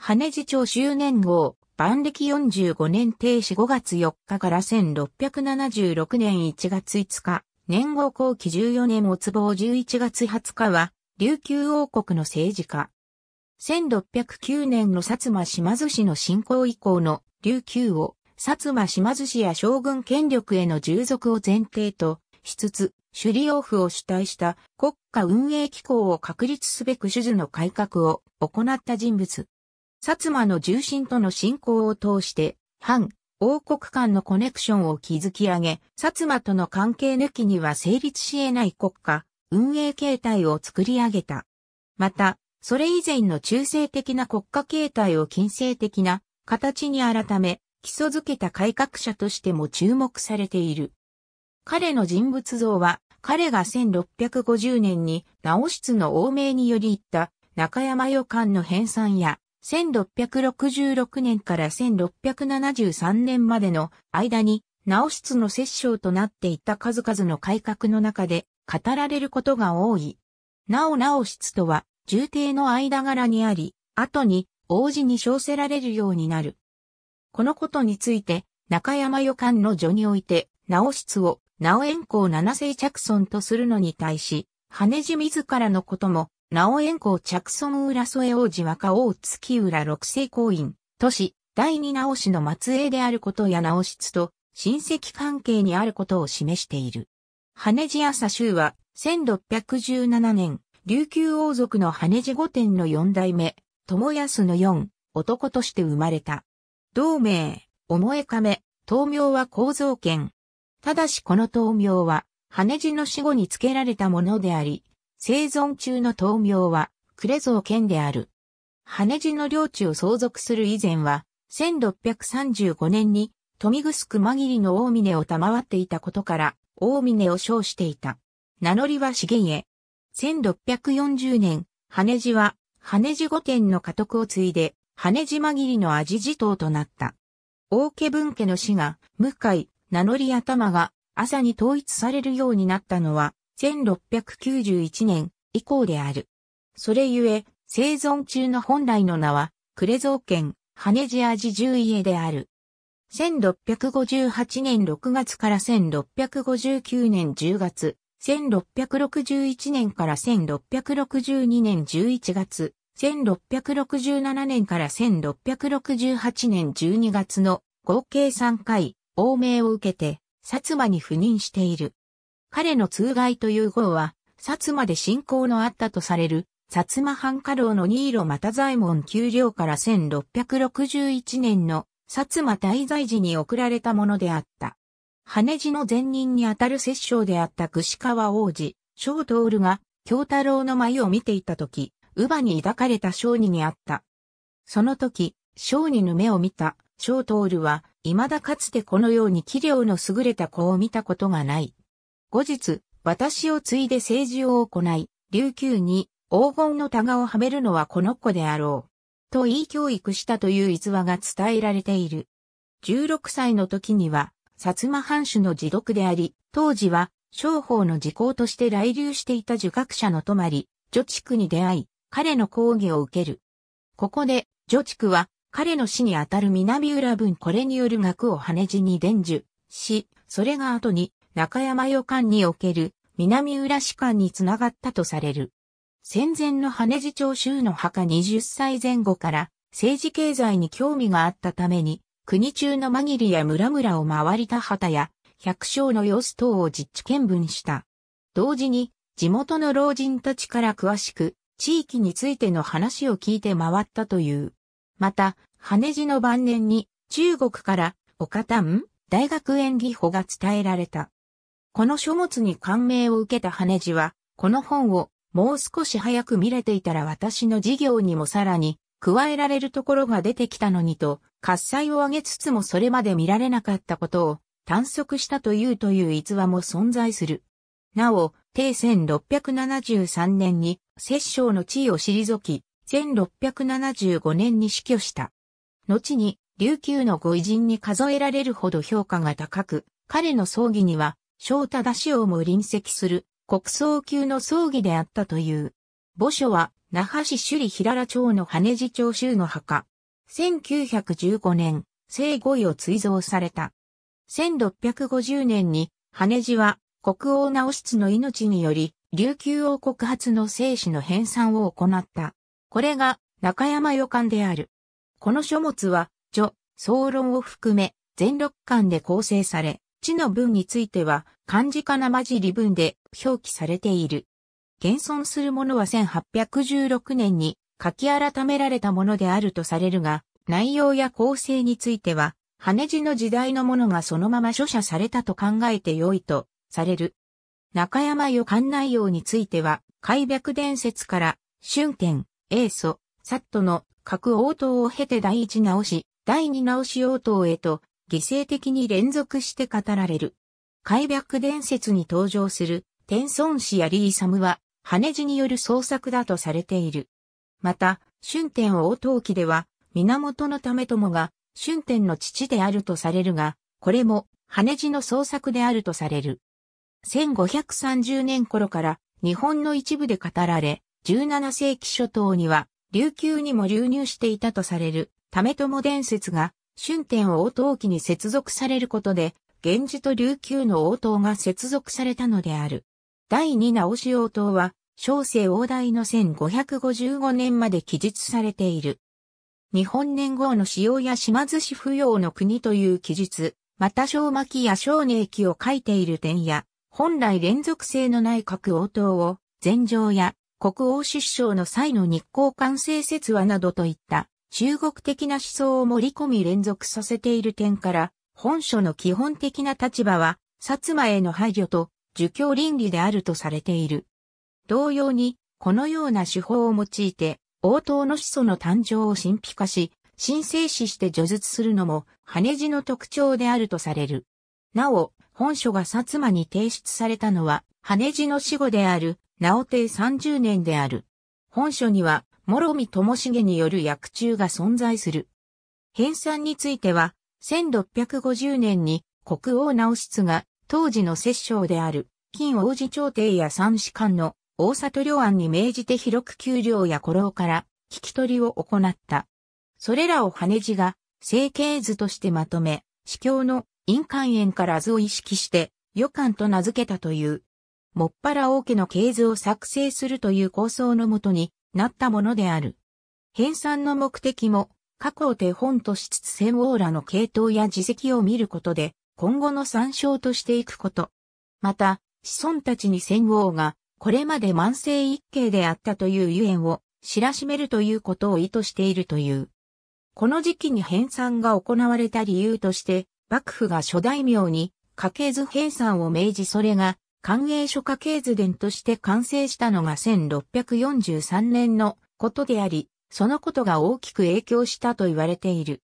羽地町周年号、万暦45年停止5月4日から1676年1月5日、年号後期14年没亡11月20日は、琉球王国の政治家。1609年の薩摩島津市の侵攻以降の琉球を薩摩島津市や将軍権力への従属を前提としつつ、首里王府を主体した国家運営機構を確立すべく主事の改革を行った人物。薩摩の重心との信仰を通して、反、王国間のコネクションを築き上げ、薩摩との関係抜きには成立し得ない国家、運営形態を作り上げた。また、それ以前の中性的な国家形態を近世的な形に改め、基礎づけた改革者としても注目されている。彼の人物像は、彼が1650年に直室の王名により言った中山予感の編纂や、1666年から1673年までの間に直室の摂政となっていた数々の改革の中で語られることが多い。なお直室とは重帝の間柄にあり、後に王子に称せられるようになる。このことについて中山予感の序において直室を直縁公七世着尊とするのに対し、羽地自らのことも直縁校着村浦添王子若王月浦六世公院、都市、第二直氏の末裔であることや直室と親戚関係にあることを示している。羽地朝州は、1617年、琉球王族の羽地御殿の四代目、友康の四、男として生まれた。同名、思え亀、東苗は構造権。ただしこの東苗は、羽地の死後に付けられたものであり、生存中の豆苗は、クレゾー県である。羽地の領地を相続する以前は、1635年に、富城間切の大峰を賜っていたことから、大峰を称していた。名乗りは重家。1640年、羽地は、羽地御殿の家督を継いで、羽地間切の味地頭となった。大家分家の死が、向井、名乗り頭が、朝に統一されるようになったのは、1691年以降である。それゆえ、生存中の本来の名は、クレゾー県、羽地ジ十家である。1658年6月から1659年10月、1661年から1662年11月、1667年から1668年12月の合計3回、亡命を受けて、薩摩に赴任している。彼の通外という号は、薩摩で信仰のあったとされる、薩摩藩家老の新色又左衛門丘陵から1661年の薩摩滞在時に送られたものであった。羽地の前任にあたる摂政であった串川王子、小徹が、京太郎の舞を見ていたとき、乳母に抱かれた小児にあった。その時、小児の目を見た、小徹は、未だかつてこのように器量の優れた子を見たことがない。後日、私を継いで政治を行い、琉球に黄金のタガをはめるのはこの子であろう。と言い教育したという逸話が伝えられている。16歳の時には、薩摩藩主の自読であり、当時は、商法の時効として来流していた受学者の泊まり、女畜に出会い、彼の講義を受ける。ここで、女畜は、彼の死にあたる南浦文これによる学を羽地に伝授し、それが後に中山予間における南浦市間につながったとされる。戦前の羽地町州の墓20歳前後から政治経済に興味があったために国中の間切りや村々を回り田畑や百姓の様子等を実地見分した。同時に地元の老人たちから詳しく地域についての話を聞いて回ったという。また、羽地の晩年に中国から岡田ん大学園技法が伝えられた。この書物に感銘を受けた羽地は、この本をもう少し早く見れていたら私の事業にもさらに加えられるところが出てきたのにと、喝采を上げつつもそれまで見られなかったことを探索したというという逸話も存在する。なお、定1673年に摂政の地位を退き、1675年に死去した。後に、琉球のご偉人に数えられるほど評価が高く、彼の葬儀には、小忠氏をも隣席する国葬級の葬儀であったという。墓所は、那覇市首里平良町の羽地町州の墓。1915年、生5位を追贈された。1650年に、羽地は国王直室の命により、琉球王国発の生死の編纂を行った。これが中山予感である。この書物は、序、総論を含め、全六巻で構成され、地の文については、漢字かなまじり文で表記されている。現存するものは1816年に書き改められたものであるとされるが、内容や構成については、羽地の時代のものがそのまま書写されたと考えて良いとされる。中山予感内容については、開白伝説から、春天、英祖、サットの各応答を経て第一直し、第二直し応答へと犠牲的に連続して語られる。海白伝説に登場する、天孫氏やリーサムは、羽地による創作だとされている。また、春天王陶器では、源のため友が、春天の父であるとされるが、これも、羽地の創作であるとされる。1530年頃から日本の一部で語られ、17世紀初頭には琉球にも流入していたとされる、たと友伝説が春天応答期に接続されることで、源氏と琉球の応答が接続されたのである。第二直し応答は、小生王代の1555年まで記述されている。日本年号の使用や島津市不要の国という記述、また小巻や小年記を書いている点や、本来連続性のない各応答を、前城や国王出生の際の日光完成説話などといった中国的な思想を盛り込み連続させている点から、本書の基本的な立場は、薩摩への配慮と、儒教倫理であるとされている。同様に、このような手法を用いて、応答の始祖の誕生を神秘化し、神聖視して叙述するのも、羽地の特徴であるとされる。なお、本書が薩摩に提出されたのは、羽地の死後である、直帝30年である。本書には、諸見智重による薬中が存在する。編纂については、1650年に国王直室が当時の摂政である、金王子朝廷や三士官の大里領案に命じて広く給料や古老から聞き取りを行った。それらを羽地が成形図としてまとめ、司教の印鑑園から図を意識して、予感と名付けたという。もっぱら王家の系図を作成するという構想のもとに、なったものである。編纂の目的も、過去を手本としつつ戦王らの系統や自責を見ることで、今後の参照としていくこと。また、子孫たちに戦王が、これまで万世一系であったというゆえんを、知らしめるということを意図しているという。この時期に編纂が行われた理由として、幕府が諸大名に、家系図編纂を命じそれが、官営書家系図伝として完成したのが1643年のことであり、そのことが大きく影響したと言われている。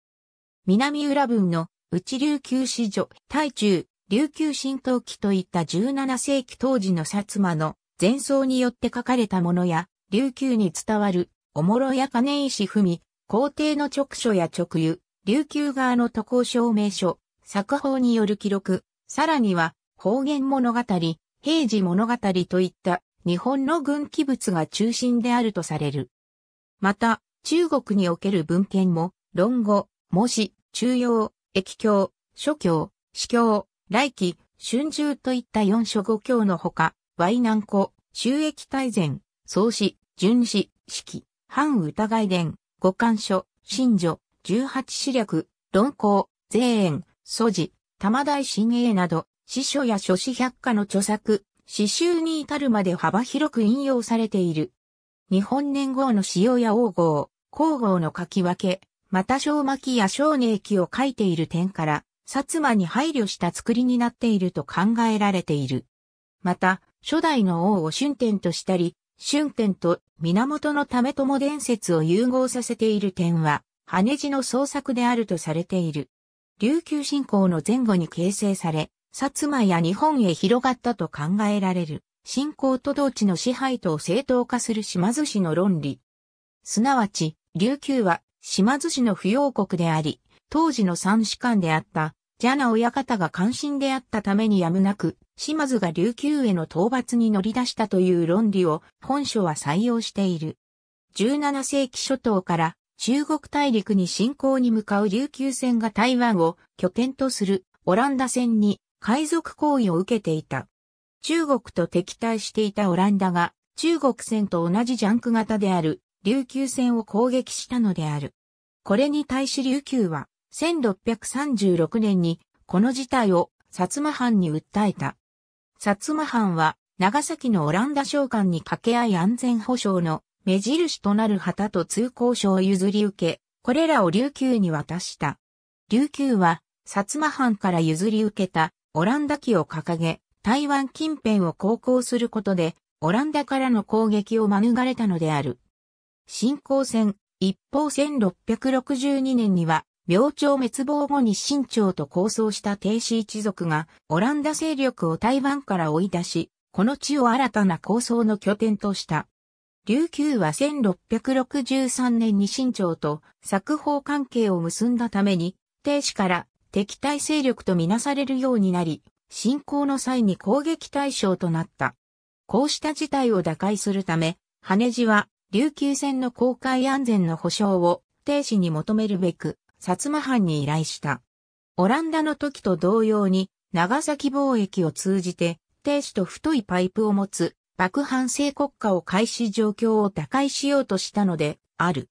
南浦文の内琉球史女、大中、琉球新東記といった17世紀当時の薩摩の前奏によって書かれたものや、琉球に伝わる、おもろや金石文、皇帝の直書や直輸、琉球側の渡航証明書、作法による記録、さらには、方言物語、平時物語といった日本の軍記物が中心であるとされる。また、中国における文献も、論語、模試、中央、液経、諸経、司経、来期、春秋といった四書五経のほか、淮南古、収益大全、創始、巡視、式、反疑伝、五漢書、新女、十八史略、論考、税縁、素字、玉大新英など、司書や書史百科の著作、詩集に至るまで幅広く引用されている。日本年号の使用や王号、皇后の書き分け、また小巻や小寧記を書いている点から、薩摩に配慮した作りになっていると考えられている。また、初代の王を春天としたり、春天と源の為友伝説を融合させている点は、羽地の創作であるとされている。琉球信仰の前後に形成され、薩摩や日本へ広がったと考えられる、信仰と同地の支配とを正当化する島津氏の論理。すなわち、琉球は島津氏の扶養国であり、当時の三士官であった、ジャナ親方が関心であったためにやむなく、島津が琉球への討伐に乗り出したという論理を本書は採用している。17世紀初頭から中国大陸に侵攻に向かう琉球船が台湾を拠点とするオランダ船に海賊行為を受けていた。中国と敵対していたオランダが中国船と同じジャンク型である琉球船を攻撃したのである。これに対し琉球は1636年にこの事態を薩摩藩に訴えた。薩摩藩は長崎のオランダ商館に掛け合い安全保障の目印となる旗と通行証を譲り受け、これらを琉球に渡した。琉球は薩摩藩から譲り受けたオランダ旗を掲げ、台湾近辺を航行することで、オランダからの攻撃を免れたのである。新興戦、一方1662年には、明朝滅亡後に清朝と構想した帝氏一族が、オランダ勢力を台湾から追い出し、この地を新たな構想の拠点とした。琉球は1663年に清朝と作法関係を結んだために、帝氏から敵対勢力とみなされるようになり、侵攻の際に攻撃対象となった。こうした事態を打開するため、羽地は琉球船の航海安全の保障を停止に求めるべく、薩摩藩に依頼した。オランダの時と同様に、長崎貿易を通じて、停止と太いパイプを持つ、爆藩制国家を開始状況を打開しようとしたので、ある。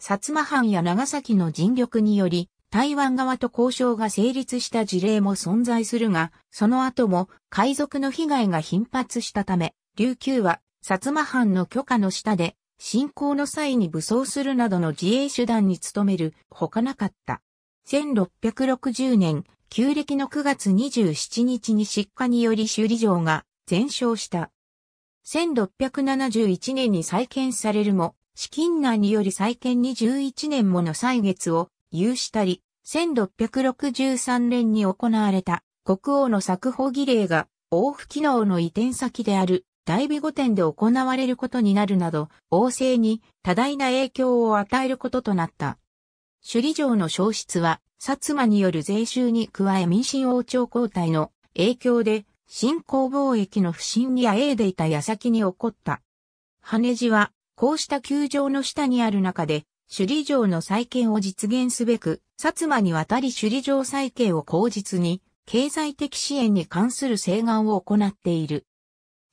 薩摩藩や長崎の尽力により、台湾側と交渉が成立した事例も存在するが、その後も海賊の被害が頻発したため、琉球は薩摩藩の許可の下で、侵攻の際に武装するなどの自衛手段に努めるほかなかった。1660年、旧暦の9月27日に失火により修理場が全焼した。1671年に再建されるも、資金難により再建に11年もの歳月を有したり、1663年に行われた国王の作法儀礼が王府機能の移転先である大美御殿で行われることになるなど、王政に多大な影響を与えることとなった。首里城の消失は、薩摩による税収に加え民進王朝交代の影響で、新興貿易の不振にあえいでいた矢先に起こった。羽地は、こうした球場の下にある中で、首里城の再建を実現すべく、薩摩に渡り首里城再建を口実に、経済的支援に関する請願を行っている。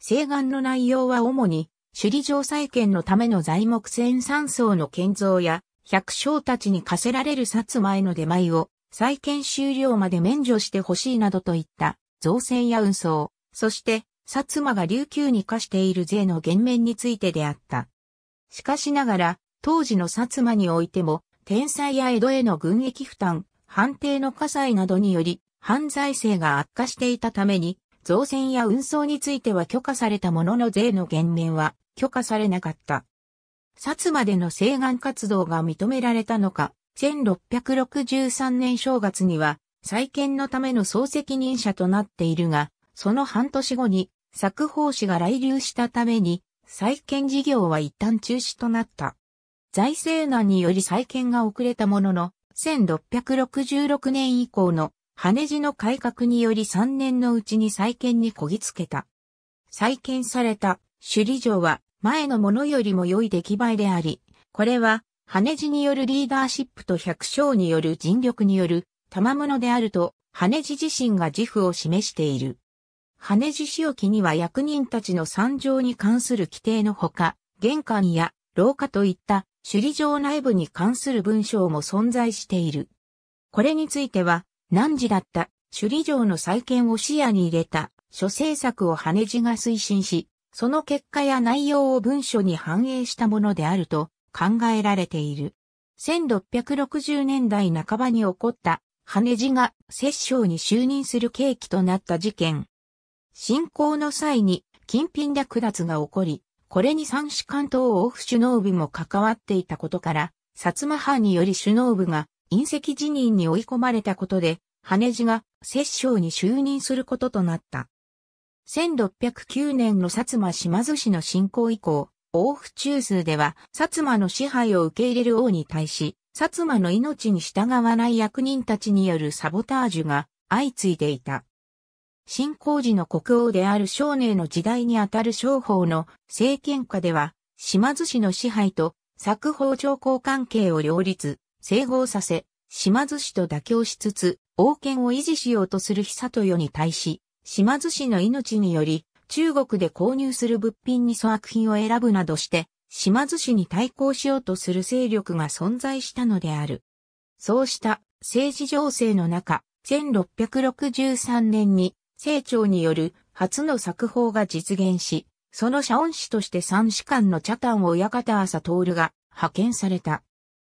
請願の内容は主に、首里城再建のための材木船山層の建造や、百姓たちに課せられる薩摩への出前を、再建終了まで免除してほしいなどといった、造船や運送、そして、薩摩が琉球に課している税の減免についてであった。しかしながら、当時の薩摩においても、天災や江戸への軍役負担、判定の火災などにより、犯罪性が悪化していたために、造船や運送については許可されたものの税の減免は許可されなかった。薩摩での請願活動が認められたのか、1663年正月には、再建のための総責任者となっているが、その半年後に、作法師が来流したために、再建事業は一旦中止となった。財政難により再建が遅れたものの、1666年以降の羽地の改革により3年のうちに再建にこぎつけた。再建された首里城は前のものよりも良い出来栄えであり、これは羽地によるリーダーシップと百姓による尽力による賜物であると羽地自身が自負を示している。羽地仕置きには役人たちの参上に関する規定のほか、玄関や廊下といった首里城内部に関する文章も存在している。これについては、何時だった首里城の再建を視野に入れた諸政策を羽地が推進し、その結果や内容を文書に反映したものであると考えられている。1660年代半ばに起こった羽地が摂政に就任する契機となった事件。進行の際に金品略奪が起こり、これに三種関東王府首脳部も関わっていたことから、薩摩藩により首脳部が隕石辞任に追い込まれたことで、羽地が摂政に就任することとなった。1609年の薩摩島津市の侵攻以降、王府中枢では、薩摩の支配を受け入れる王に対し、薩摩の命に従わない役人たちによるサボタージュが相次いでいた。新興寺の国王である少年の時代にあたる商法の政権下では、島津氏の支配と作法上交関係を両立、整合させ、島津氏と妥協しつつ、王権を維持しようとする久豊に対し、島津氏の命により、中国で購入する物品に粗悪品を選ぶなどして、島津氏に対抗しようとする勢力が存在したのである。そうした政治情勢の中、1663年に清長による初の作法が実現し、その社恩師として三士官の茶炭親方朝徹が派遣された。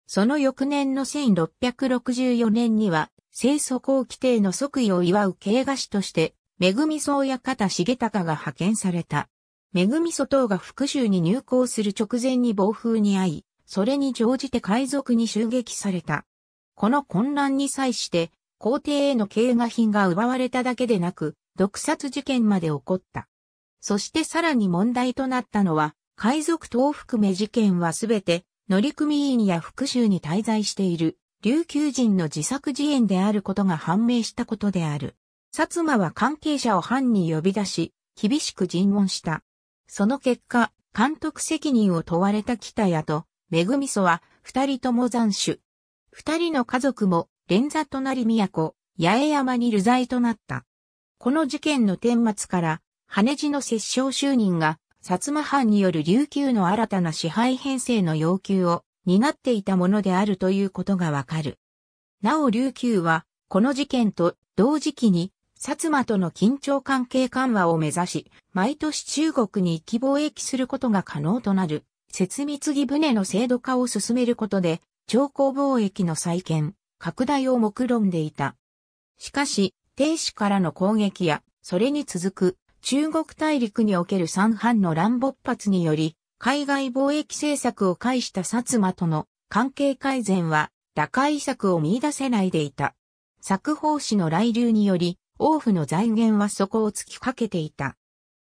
その翌年の1664年には、清祖公規定の即位を祝う慶賀師として、めぐみ宗親方重隆が派遣された。めぐみ祖等が福州に入港する直前に暴風に遭い、それに乗じて海賊に襲撃された。この混乱に際して、皇帝への敬賀品が奪われただけでなく、毒殺事件まで起こった。そしてさらに問題となったのは、海賊等含め事件はすべて、乗組員や復讐に滞在している、琉球人の自作自演であることが判明したことである。薩摩は関係者を藩に呼び出し、厳しく尋問した。その結果、監督責任を問われた北谷と、めぐみそは、二人とも残首。二人の家族も、連座となり都、八重山に流罪となった。この事件の顛末から、羽地の摂政就任が、薩摩藩による琉球の新たな支配編成の要求を担っていたものであるということがわかる。なお琉球は、この事件と同時期に、薩摩との緊張関係緩和を目指し、毎年中国に行き貿易することが可能となる、設密ぎ船の制度化を進めることで、長江貿易の再建、拡大を目論んでいた。しかし、帝氏からの攻撃や、それに続く中国大陸における三藩の乱勃発により、海外貿易政策を介した薩摩との関係改善は打開策を見出せないでいた。作法師の来流により、王府の財源は底を突きかけていた。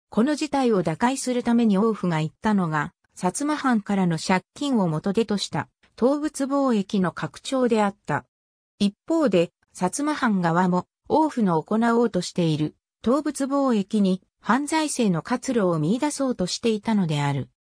この事態を打開するために王府が言ったのが、薩摩藩からの借金を元手とした、東物貿易の拡張であった。一方で、薩摩藩側も、王府の行おうとしている、東仏貿易に、犯罪性の活路を見出そうとしていたのである。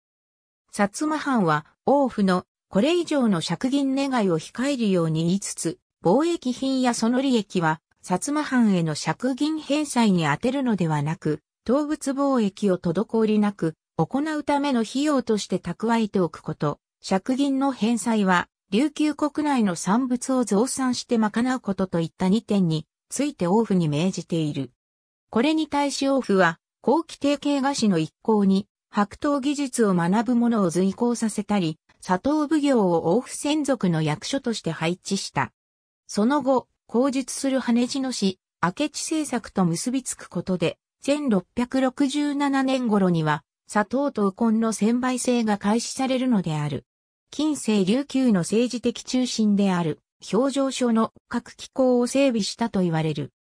薩摩藩は、王府の、これ以上の借銀願いを控えるように言いつつ、貿易品やその利益は、薩摩藩への借銀返済に充てるのではなく、東物貿易を滞りなく行うための費用として蓄えておくこと、借銀の返済は琉球国内の産物を増産して賄うことといった2点について王府に命じている。これに対し王府は、後期定型菓子の一行に、白桃技術を学ぶ者を随行させたり、砂糖奉行を王府専属の役所として配置した。その後、口述する羽地の市明智政策と結びつくことで、1667年頃には、砂糖と右近の専売制が開始されるのである。近世琉球の政治的中心である、表情書の各機構を整備したと言われる。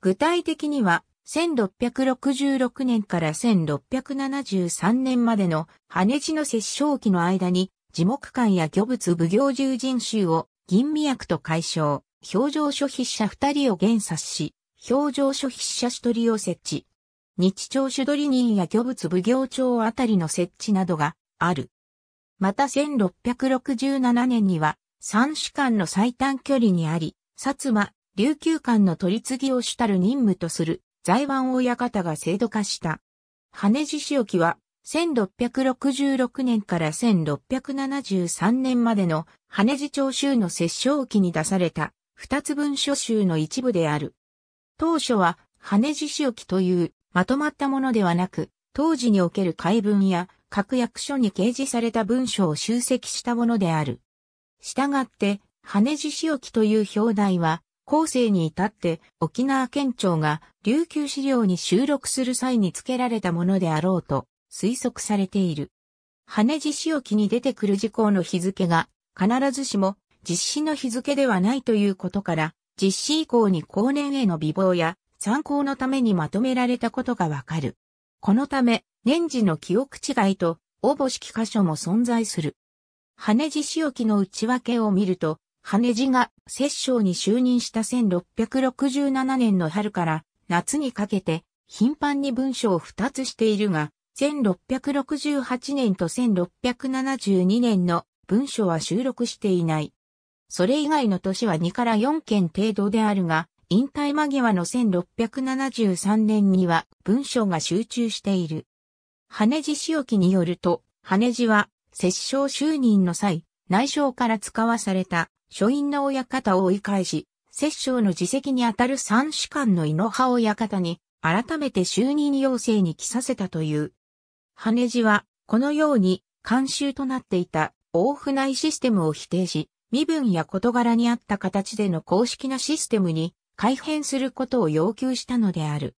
具体的には、1666年から1673年までの羽地の摂政期の間に、樹木館や漁物奉行従人衆を吟味役と解消、表情書筆者二人を減殺し、表情書筆者一人を設置。日朝主取人や漁物奉行長あたりの設置などがある。また1667年には三種間の最短距離にあり、薩摩、琉球間の取り次ぎを主たる任務とする財湾親方が制度化した。羽地仕置は1666年から1673年までの羽地町州の摂政期に出された二つ文書集の一部である。当初は羽地仕置というまとまったものではなく、当時における海文や各役所に掲示された文書を集積したものである。したがって、羽地仕置という表題は、後世に至って沖縄県庁が琉球資料に収録する際に付けられたものであろうと推測されている。羽地仕置に出てくる事項の日付が必ずしも実施の日付ではないということから、実施以降に後年への美貌や参考のためにまとめられたことがわかる。このため、年次の記憶違いと、おぼしき箇所も存在する。羽地仕置の内訳を見ると、羽地が摂政に就任した1667年の春から夏にかけて頻繁に文書を2つしているが、1668年と1672年の文書は収録していない。それ以外の年は2から4件程度であるが、引退間際の1673年には文書が集中している。羽地仕置によると、羽地は、摂政就任の際、内省から使わされた、書院の親方を追い返し、摂政の自責にあたる三主官の井の葉親方に、改めて就任要請に来させたという。羽地は、このように、慣習となっていた、大船井システムを否定し、身分や事柄に合った形での公式なシステムに改変することを要求したのである。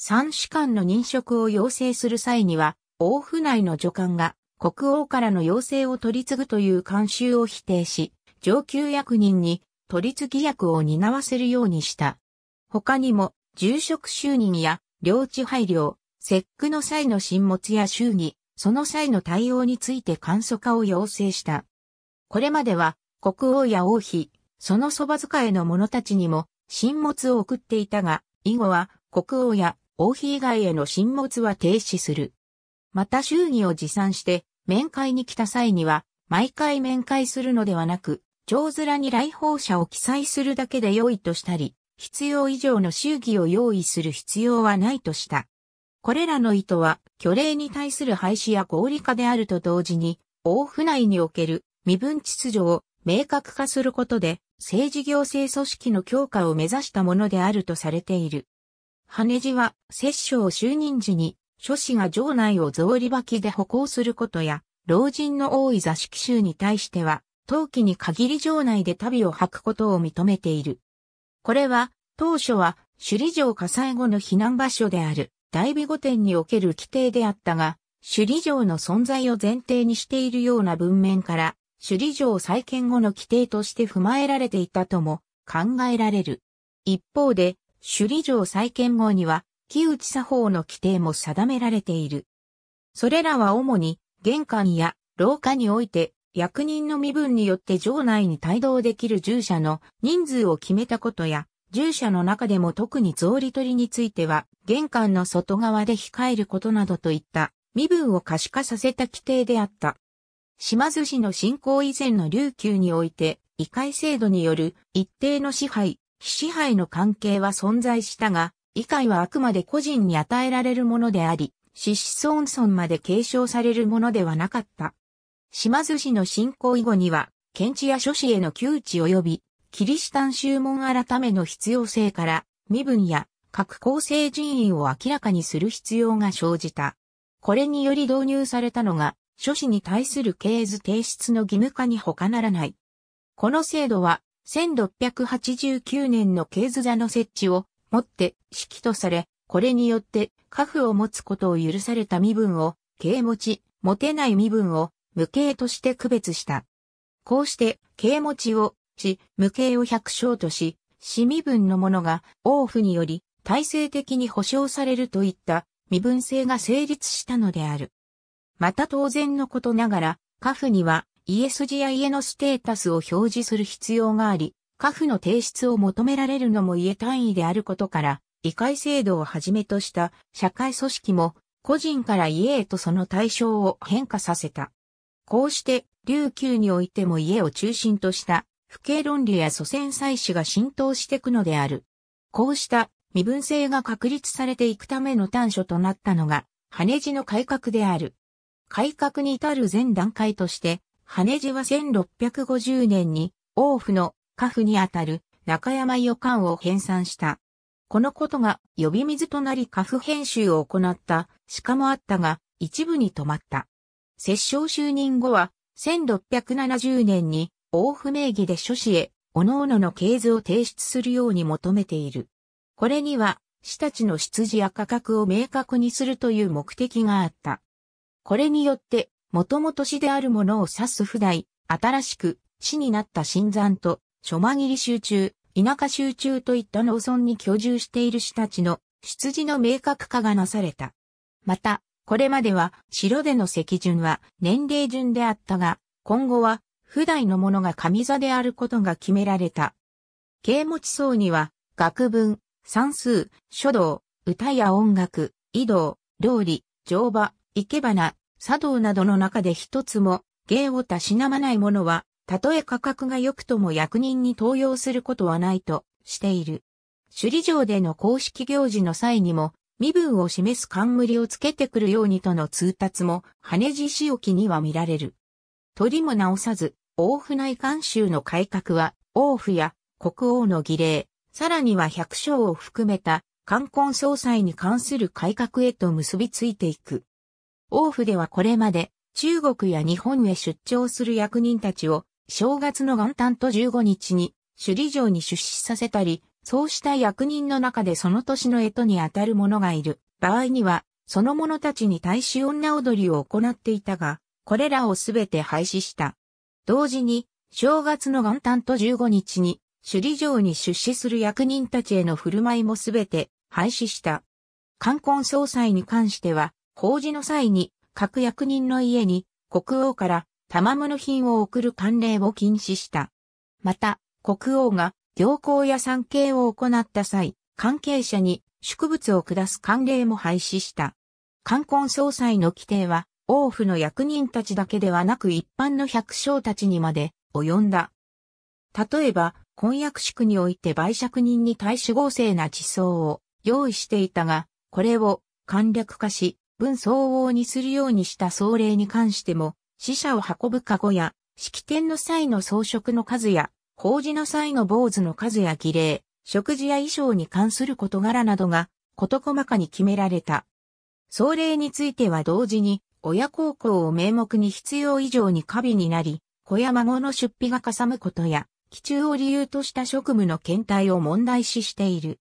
三士官の任職を要請する際には、王府内の助官が国王からの要請を取り継ぐという慣習を否定し、上級役人に取り次ぎ役を担わせるようにした。他にも、住職就任や領地配慮、節句の際の進物や衆議、その際の対応について簡素化を要請した。これまでは、国王や王妃、その蕎麦使いの者たちにも、進物を送っていたが、以後は、国王や王妃以外への進物は停止する。また祝儀を持参して、面会に来た際には、毎回面会するのではなく、上面に来訪者を記載するだけで良いとしたり、必要以上の祝儀を用意する必要はないとした。これらの意図は、虚礼に対する廃止や合理化であると同時に、王府内における身分秩序を明確化することで、政治行政組織の強化を目指したものであるとされている。羽地は、摂政就任時に、諸子が城内を草履履きで歩行することや、老人の多い座敷衆に対しては、陶器に限り城内で旅を履くことを認めている。これは、当初は、首里城火災後の避難場所である、大美御殿における規定であったが、首里城の存在を前提にしているような文面から、首里城再建後の規定として踏まえられていたとも考えられる。一方で、首里城再建後には、木内作法の規定も定められている。それらは主に、玄関や廊下において、役人の身分によって城内に帯同できる従者の人数を決めたことや、従者の中でも特に草履取りについては、玄関の外側で控えることなどといった身分を可視化させた規定であった。島津氏の信仰以前の琉球において、異界制度による一定の支配、支配の関係は存在したが、理解はあくまで個人に与えられるものであり、シ子孫孫まで継承されるものではなかった。島津氏の信仰以後には、検知や諸子への窮地及び、キリシタン宗門改めの必要性から、身分や各構成人員を明らかにする必要が生じた。これにより導入されたのが、諸子に対する経図提出の義務化に他ならない。この制度は、1689年の系図座の設置をもって式とされ、これによって家父を持つことを許された身分を、刑持ち、持てない身分を、無形として区別した。こうして、刑持ちを、し、無形を百姓とし、死身分の者が、王府により、体制的に保障されるといった身分制が成立したのである。また当然のことながら、家父には家筋や家のステータスを表示する必要があり、家父の提出を求められるのも家単位であることから、議会制度をはじめとした社会組織も個人から家へとその対象を変化させた。こうして、琉球においても家を中心とした不敬論理や祖先祭祀が浸透していくのである。こうした身分制が確立されていくための端緒となったのが、羽地の改革である。改革に至る全段階として、羽地は1650年に、王府の家父にあたる中山予感を編纂した。このことが呼び水となり家父編集を行ったしかもあったが一部に止まった。摂政就任後は1670年に王府名義で諸子へ各々の経図を提出するように求めている。これには、死たちの出自や価格を明確にするという目的があった。これによって、もともと市であるものを指す普代、新しく、市になった新山と、諸間切り集中、田舎集中といった農村に居住している死たちの出自の明確化がなされた。また、これまでは城での席順は年齢順であったが、今後は普代のものが上座であることが決められた。刑持層には、学文、算数、書道、歌や音楽、移動、料理、乗馬、生け花、茶道などの中で一つも芸をたしなまないものは、たとえ価格が良くとも役人に登用することはないとしている。首里城での公式行事の際にも、身分を示す冠をつけてくるようにとの通達も、羽地仕置きには見られる。りも直さず、王府内慣習の改革は、王府や国王の儀礼、さらには百姓を含めた、冠婚葬祭に関する改革へと結びついていく。王府ではこれまで中国や日本へ出張する役人たちを正月の元旦と15日に首里城に出資させたり、そうした役人の中でその年の江戸にあたる者がいる場合には、その者たちに対し女踊りを行っていたが、これらをすべて廃止した。同時に、正月の元旦と15日に、首里城に出資する役人たちへの振る舞いもすべて廃止した。冠婚葬祭に関しては、法事の際に、各役人の家に、国王から、賜物品を送る慣例を禁止した。また、国王が、行幸や産詣を行った際、関係者に、祝物を下す慣例も廃止した。冠婚葬祭の規定は、王府の役人たちだけではなく一般の百姓たちにまで及んだ。例えば、婚約宿において売借人に対し豪勢な地層を用意していたが、これを簡略化し、分相応にするようにした総礼に関しても、死者を運ぶ籠や、式典の際の装飾の数や、法事の際の坊主の数や儀礼、食事や衣装に関する事柄などが、事細かに決められた。総礼については同時に、親孝行を名目に必要以上に過敏になり、子や孫の出費がかさむことや、基中を理由とした職務の検体を問題視している。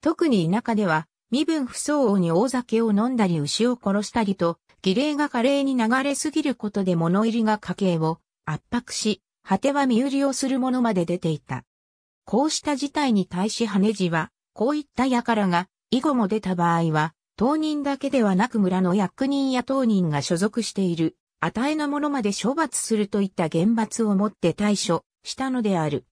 特に田舎では、身分不相応に大酒を飲んだり牛を殺したりと、儀礼が華麗に流れすぎることで物入りが家計を圧迫し、果ては身売りをする者まで出ていた。こうした事態に対し羽地は、こういった輩が、以後も出た場合は、当人だけではなく村の役人や当人が所属している、えの者まで処罰するといった厳罰をもって対処したのである。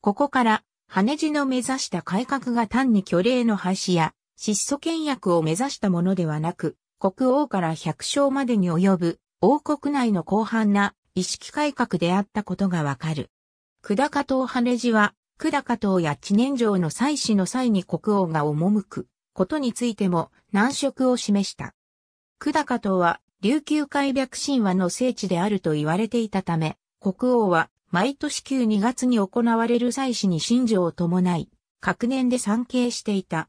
ここから、羽地の目指した改革が単に巨礼の廃止や質素倹約を目指したものではなく、国王から百姓までに及ぶ王国内の広範な意識改革であったことがわかる。久高島羽地は、久高島や知念城の祭祀の際に国王が赴くことについても難色を示した。久高島は琉球海白神話の聖地であると言われていたため、国王は毎年旧2月に行われる祭祀に神女を伴い、各年で参詣していた。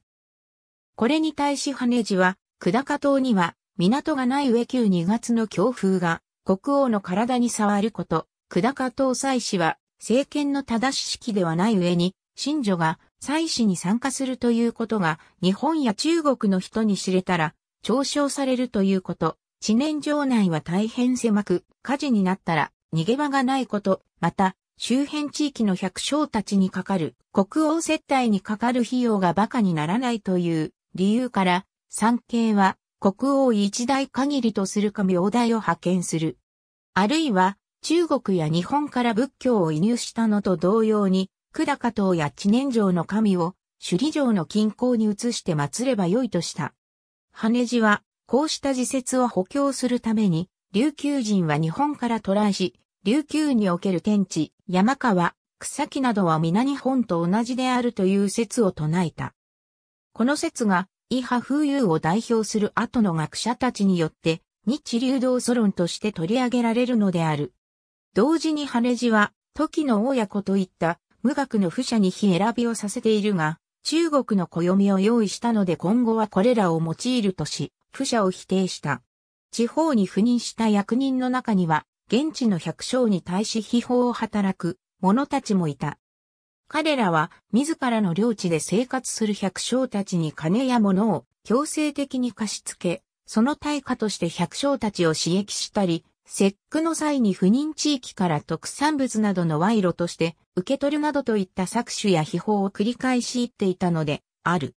これに対し羽地は、久高島には港がない上級2月の強風が国王の体に触ること、久高島祭司は政権の正し式ではない上に、神女が祭祀に参加するということが日本や中国の人に知れたら、嘲笑されるということ、知念城内は大変狭く、火事になったら逃げ場がないこと、また、周辺地域の百姓たちにかかる、国王接待にかかる費用が馬鹿にならないという、理由から、産経は国王一代限りとするか名代を派遣する。あるいは、中国や日本から仏教を移入したのと同様に、久高島や知念城の神を首里城の近郊に移して祀ればよいとした。羽地は、こうした自説を補強するために、琉球人は日本から渡来し、琉球における天地、山川、草木などは皆日本と同じであるという説を唱えた。この説が、イハ風遊を代表する後の学者たちによって、日流動祖論として取り上げられるのである。同時に羽地は、時の親子といった無学の不者に非選びをさせているが、中国の暦を用意したので今後はこれらを用いるとし、不者を否定した。地方に赴任した役人の中には、現地の百姓に対し秘宝を働く者たちもいた。彼らは自らの領地で生活する百姓たちに金や物を強制的に貸し付け、その対価として百姓たちを刺激したり、節句の際に不妊地域から特産物などの賄賂として受け取るなどといった搾取や秘宝を繰り返し言っていたのである。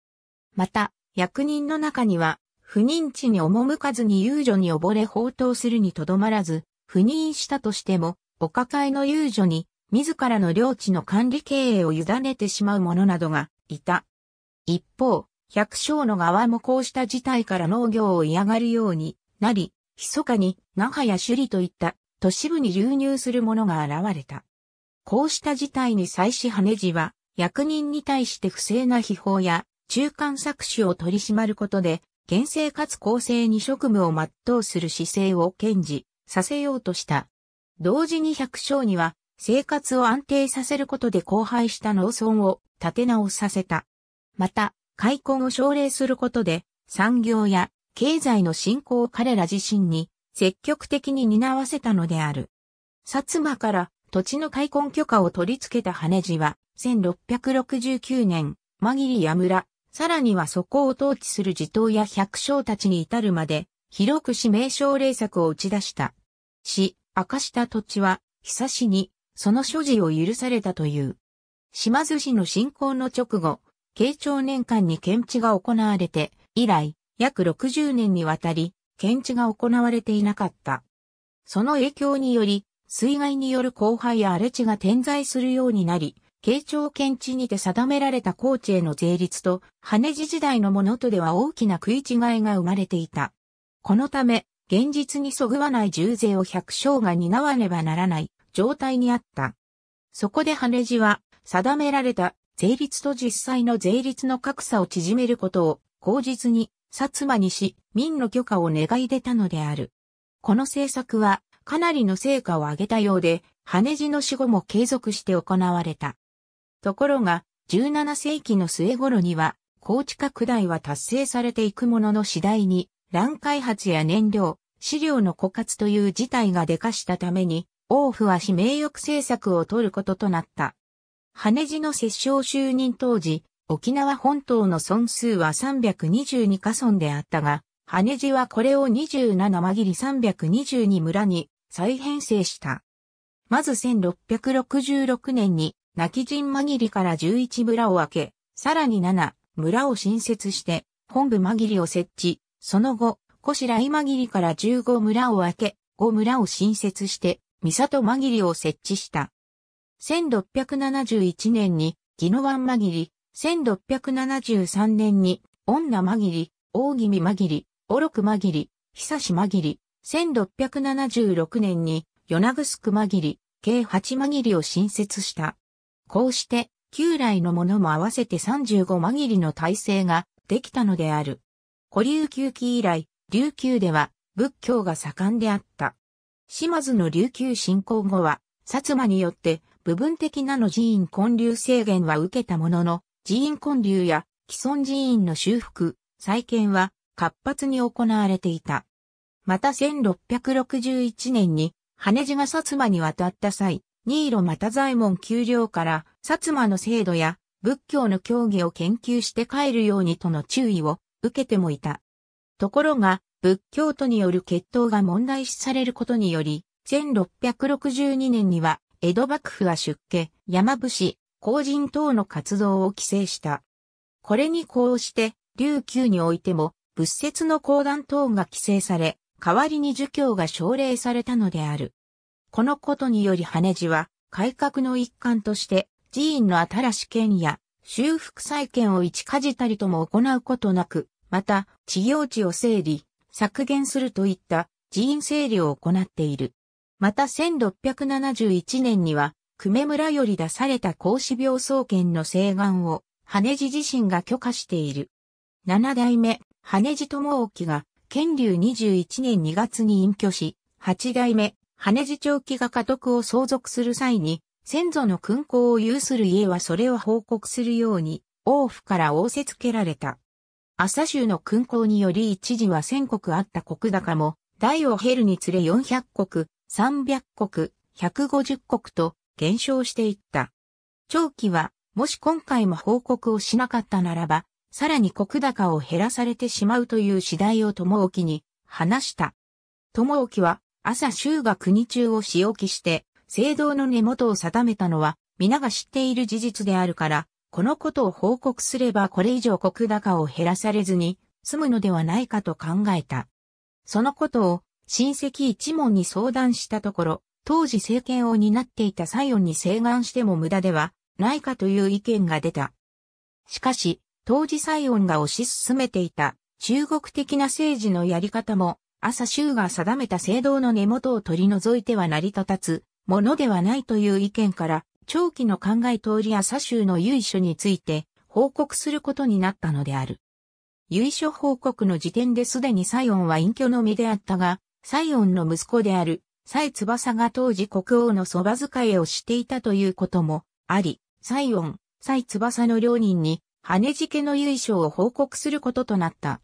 また、役人の中には、不妊地に赴かずに遊女に溺れ放蕩するにとどまらず、不妊したとしても、お抱えの遊女に自らの領地の管理経営を委ねてしまう者などがいた。一方、百姓の側もこうした事態から農業を嫌がるようになり、密かに那覇や首里といった都市部に流入する者が現れた。こうした事態に際し羽地は役人に対して不正な秘宝や中間搾取を取り締まることで、厳正かつ公正に職務を全うする姿勢を堅持させようとした。同時に百姓には生活を安定させることで荒廃した農村を立て直させた。また、開墾を奨励することで、産業や経済の振興を彼ら自身に積極的に担わせたのである。薩摩から土地の開墾許可を取り付けた羽地は、1669年、間切や村、さらにはそこを統治する地頭や百姓たちに至るまで、広く指名奨励策を打ち出した。し、明かした土地は、久しに、その所持を許されたという。島津氏の侵攻の直後、慶長年間に検知が行われて、以来、約60年にわたり、検知が行われていなかった。その影響により、水害による荒廃や荒れ地が点在するようになり、慶長検知にて定められた高知への税率と、羽地時代のものとでは大きな食い違いが生まれていた。このため、現実にそぐわない重税を百姓が担わねばならない状態にあった。そこで羽地は、定められた税率と実際の税率の格差を縮めることを口実に薩摩にし、民の許可を願い出たのである。この政策はかなりの成果を上げたようで、羽地の死後も継続して行われた。ところが、17世紀の末頃には、高地拡大は達成されていくものの次第に、乱開発や燃料、飼料の枯渇という事態が出かしたために、王府は非名誉政策を取ることとなった。羽地の摂政就任当時、沖縄本島の村数は322カ村であったが、羽地はこれを27間切り322村に再編成した。まず1666年に、泣き人間切りから11村を分け、さらに7村を新設して、本部間切りを設置、その後、小白井紛切りから15村を分け、5村を新設して、三里紛りを設置した。1671年に、宜野湾紛り、1673年に、女紛り、大君間り、おろく紛り、久し紛り、1676年に、与那城紛り、計八紛りを新設した。こうして、旧来のものも合わせて35紛りの体制ができたのである。古流旧期以来、琉球では仏教が盛んであった。島津の琉球侵攻後は、薩摩によって部分的なの寺院建立制限は受けたものの、寺院建立や既存寺院の修復、再建は活発に行われていた。また1661年に羽地が薩摩に渡った際、新色又左衛門丘陵から薩摩の制度や仏教の教義を研究して帰るようにとの注意を受けてもいた。ところが、仏教徒による決闘が問題視されることにより、1662年には、江戸幕府は出家、山伏、公人等の活動を規制した。これにこうして、琉球においても、仏説の公団等が規制され、代わりに儒教が奨励されたのである。このことにより羽地は、改革の一環として、寺院の新し権や、修復再建を一かじたりとも行うことなく、また、治療地を整理、削減するといった寺院整理を行っている。また1671年には、久米村より出された孔子病草建の請願を、羽地自身が許可している。七代目、羽地智興が、建立21年2月に隠居し、八代目、羽地長期が家督を相続する際に、先祖の勲功を有する家はそれを報告するように、王府から仰せつけられた。朝州の勲功により一時は千国あった国高も、代を経るにつれ四百国、三百国、百五十国と減少していった。長期は、もし今回も報告をしなかったならば、さらに国高を減らされてしまうという次第を友沖に話した。友沖は、朝州が国中を仕置きして、聖堂の根元を定めたのは、皆が知っている事実であるから、このことを報告すればこれ以上国高を減らされずに済むのではないかと考えた。そのことを親戚一門に相談したところ、当時政権を担っていたサイオンに請願しても無駄ではないかという意見が出た。しかし、当時サイオンが推し進めていた中国的な政治のやり方も、朝州が定めた制度の根元を取り除いては成り立たず、ものではないという意見から長期の考え通りや左州の由緒について報告することになったのである。由緒報告の時点ですでに西ンは隠居の身であったが、西ンの息子である、西翼が当時国王のそば遣いをしていたということもあり、西音、西翼の両人に、羽地家の由緒を報告することとなった。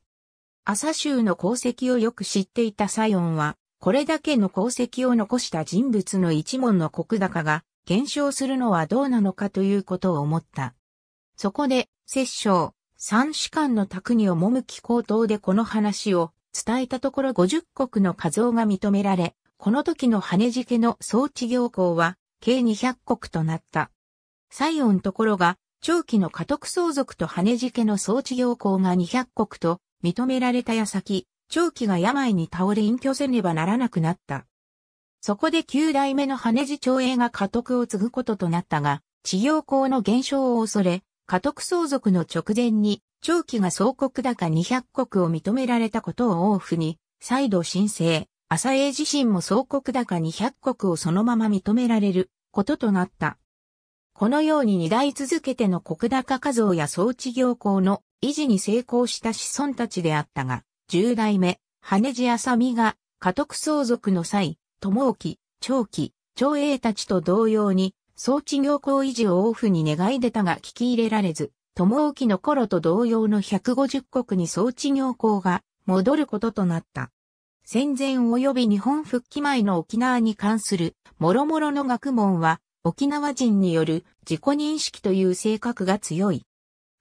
朝州の功績をよく知っていた西ンは、これだけの功績を残した人物の一門の国高が、減少するのはどうなのかということを思った。そこで、摂政、三士官の宅に赴き口頭でこの話を伝えたところ50国の数像が認められ、この時の羽地家の総置行校は計200国となった。西音ところが、長期の家督相続と羽地家の総置行校が200国と認められた矢先、長期が病に倒れ隠居せねばならなくなった。そこで九代目の羽地長英が家督を継ぐこととなったが、治療校の減少を恐れ、家督相続の直前に、長期が総国高200国を認められたことを往復に、再度申請、朝英自身も総国高200国をそのまま認められることとなった。このように二代続けての国高家像や総治業校の維持に成功した子孫たちであったが、十代目、羽地浅見が家督相続の際、友沖、長期、長英たちと同様に、総地行行維持をオフに願い出たが聞き入れられず、友沖の頃と同様の150国に総地行行が戻ることとなった。戦前及び日本復帰前の沖縄に関する諸々の学問は沖縄人による自己認識という性格が強い。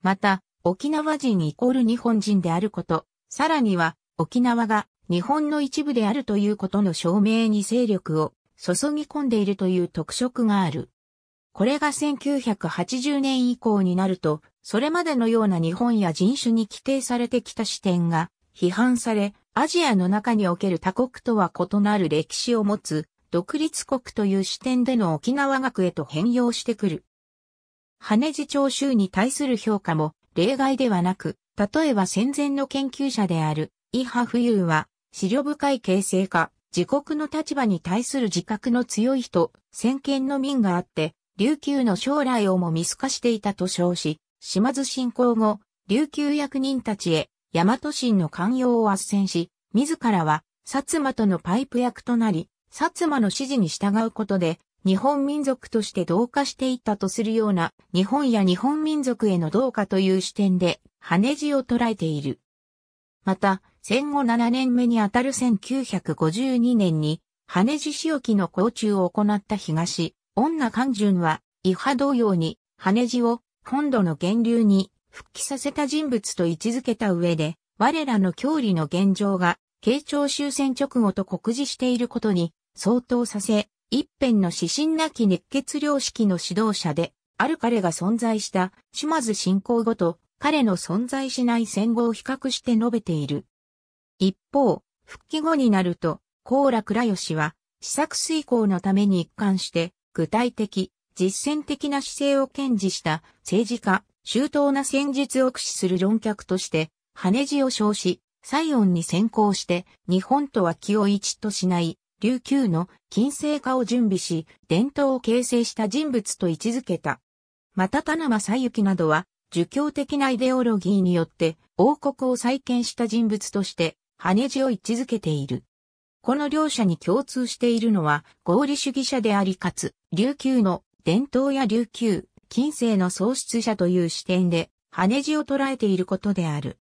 また、沖縄人イコール日本人であること、さらには沖縄が日本の一部であるということの証明に勢力を注ぎ込んでいるという特色がある。これが1980年以降になると、それまでのような日本や人種に規定されてきた視点が批判され、アジアの中における他国とは異なる歴史を持つ独立国という視点での沖縄学へと変容してくる。羽地長州に対する評価も例外ではなく、例えば戦前の研究者であるイハフユーは資料深い形成か、自国の立場に対する自覚の強い人、先見の民があって、琉球の将来をも見透かしていたと称し、島津侵攻後、琉球役人たちへ、大和神の寛容を斡旋し、自らは、薩摩とのパイプ役となり、薩摩の指示に従うことで、日本民族として同化していったとするような、日本や日本民族への同化という視点で、羽地を捉えている。また、戦後7年目にあたる1952年に、羽地仕置の交中を行った東、女官順は、伊波同様に、羽地を本土の源流に復帰させた人物と位置づけた上で、我らの郷里の現状が、慶長終戦直後と告示していることに、相当させ、一辺の指針なき熱血良識の指導者で、ある彼が存在した、島津侵攻後と、彼の存在しない戦後を比較して述べている。一方、復帰後になると、高良倉吉は、施策遂行のために一貫して、具体的、実践的な姿勢を堅持した政治家、周到な戦術を駆使する論客として、羽地を称し、西音に先行して、日本とは気を一としない、琉球の金星化を準備し、伝統を形成した人物と位置づけた。また田沼ゆ幸などは、儒教的なイデオロギーによって、王国を再建した人物として、羽地を位置づけている。この両者に共通しているのは合理主義者でありかつ、琉球の伝統や琉球、近世の創出者という視点で、羽地を捉えていることである。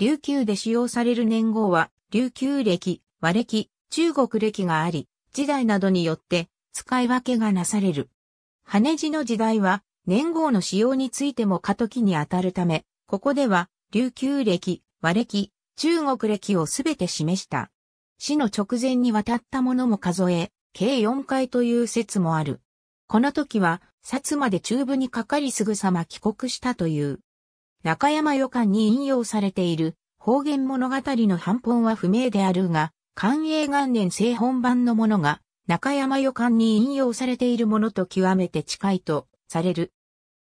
琉球で使用される年号は、琉球歴、和歴、中国歴があり、時代などによって使い分けがなされる。羽地の時代は、年号の使用についても過渡期にあたるため、ここでは、琉球歴、和歴、中国歴をすべて示した。死の直前に渡ったものも数え、計4回という説もある。この時は、薩摩で中部にかかりすぐさま帰国したという。中山予感に引用されている方言物語の反本は不明であるが、寛永元年正本版のものが中山予感に引用されているものと極めて近いとされる。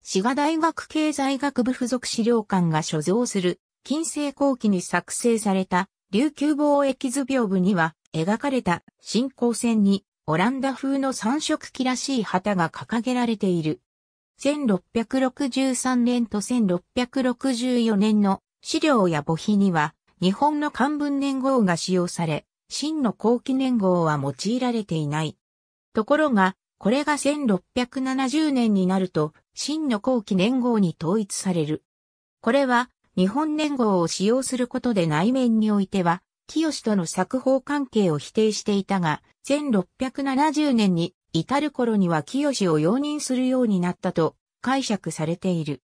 滋賀大学経済学部附属資料館が所蔵する近世後期に作成された琉球貿易図屏風には描かれた進行線にオランダ風の三色機らしい旗が掲げられている。1663年と1664年の資料や墓碑には日本の漢文年号が使用され、真の後期年号は用いられていない。ところが、これが1670年になると、真の後期年号に統一される。これは、日本年号を使用することで内面においては、清との作法関係を否定していたが、1670年に至る頃には清を容認するようになったと解釈されている。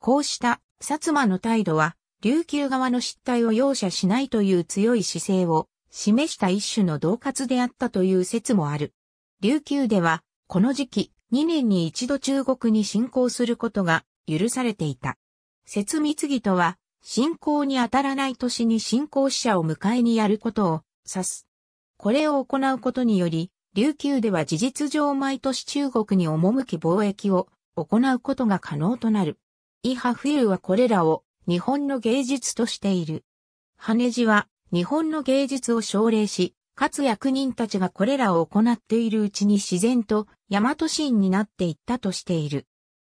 こうした薩摩の態度は、琉球側の失態を容赦しないという強い姿勢を示した一種の恫喝であったという説もある。琉球では、この時期、2年に一度中国に侵攻することが許されていた。節密儀とは、信仰に当たらない年に信仰者を迎えにやることを指す。これを行うことにより、琉球では事実上毎年中国に赴き貿易を行うことが可能となる。イハフユはこれらを日本の芸術としている。羽地は日本の芸術を奨励し、かつ役人たちがこれらを行っているうちに自然と大和神になっていったとしている。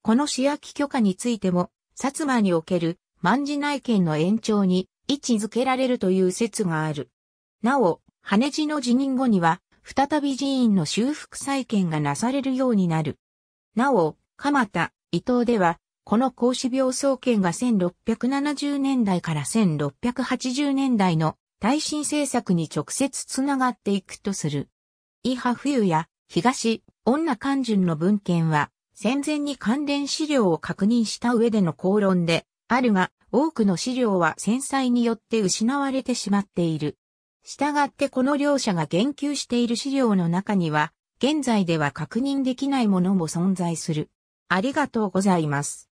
この仕焼き許可についても薩摩における万事内権の延長に位置づけられるという説がある。なお、羽地の辞任後には、再び寺院の修復再建がなされるようになる。なお、蒲田、伊東では、この孔子病創建が1670年代から1680年代の耐震政策に直接つながっていくとする。伊波冬や東、女関順の文献は、戦前に関連資料を確認した上での公論で、あるが、多くの資料は戦災によって失われてしまっている。従ってこの両者が言及している資料の中には、現在では確認できないものも存在する。ありがとうございます。